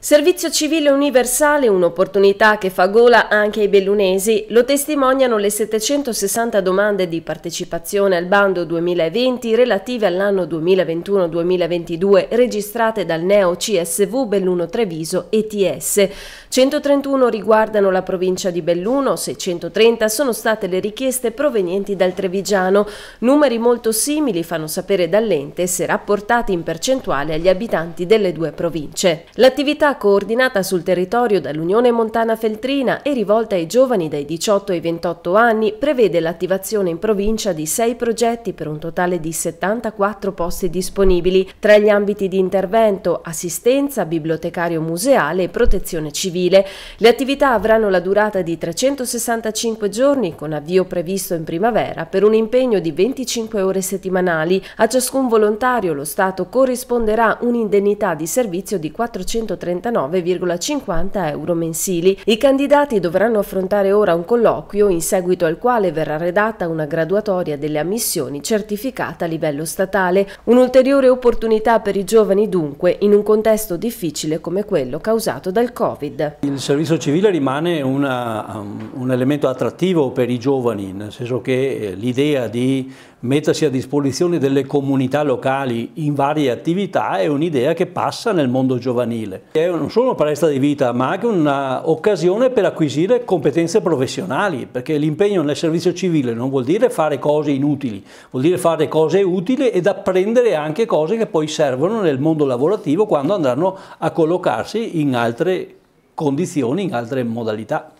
Servizio civile universale, un'opportunità che fa gola anche ai bellunesi, lo testimoniano le 760 domande di partecipazione al bando 2020 relative all'anno 2021-2022 registrate dal Neo CSV Belluno Treviso ETS. 131 riguardano la provincia di Belluno, 630 sono state le richieste provenienti dal Trevigiano. Numeri molto simili fanno sapere dall'ente se rapportati in percentuale agli abitanti delle due province. L'attività attività coordinata sul territorio dall'Unione Montana Feltrina e rivolta ai giovani dai 18 ai 28 anni prevede l'attivazione in provincia di sei progetti per un totale di 74 posti disponibili tra gli ambiti di intervento, assistenza, bibliotecario museale e protezione civile. Le attività avranno la durata di 365 giorni con avvio previsto in primavera per un impegno di 25 ore settimanali. A ciascun volontario lo Stato corrisponderà un'indennità di servizio di 430 39,50 euro mensili. I candidati dovranno affrontare ora un colloquio in seguito al quale verrà redatta una graduatoria delle ammissioni certificata a livello statale. Un'ulteriore opportunità per i giovani dunque in un contesto difficile come quello causato dal Covid. Il servizio civile rimane una, um, un elemento attrattivo per i giovani, nel senso che eh, l'idea di mettersi a disposizione delle comunità locali in varie attività è un'idea che passa nel mondo giovanile. È non solo una palestra di vita, ma anche un'occasione per acquisire competenze professionali, perché l'impegno nel servizio civile non vuol dire fare cose inutili, vuol dire fare cose utili ed apprendere anche cose che poi servono nel mondo lavorativo quando andranno a collocarsi in altre condizioni, in altre modalità.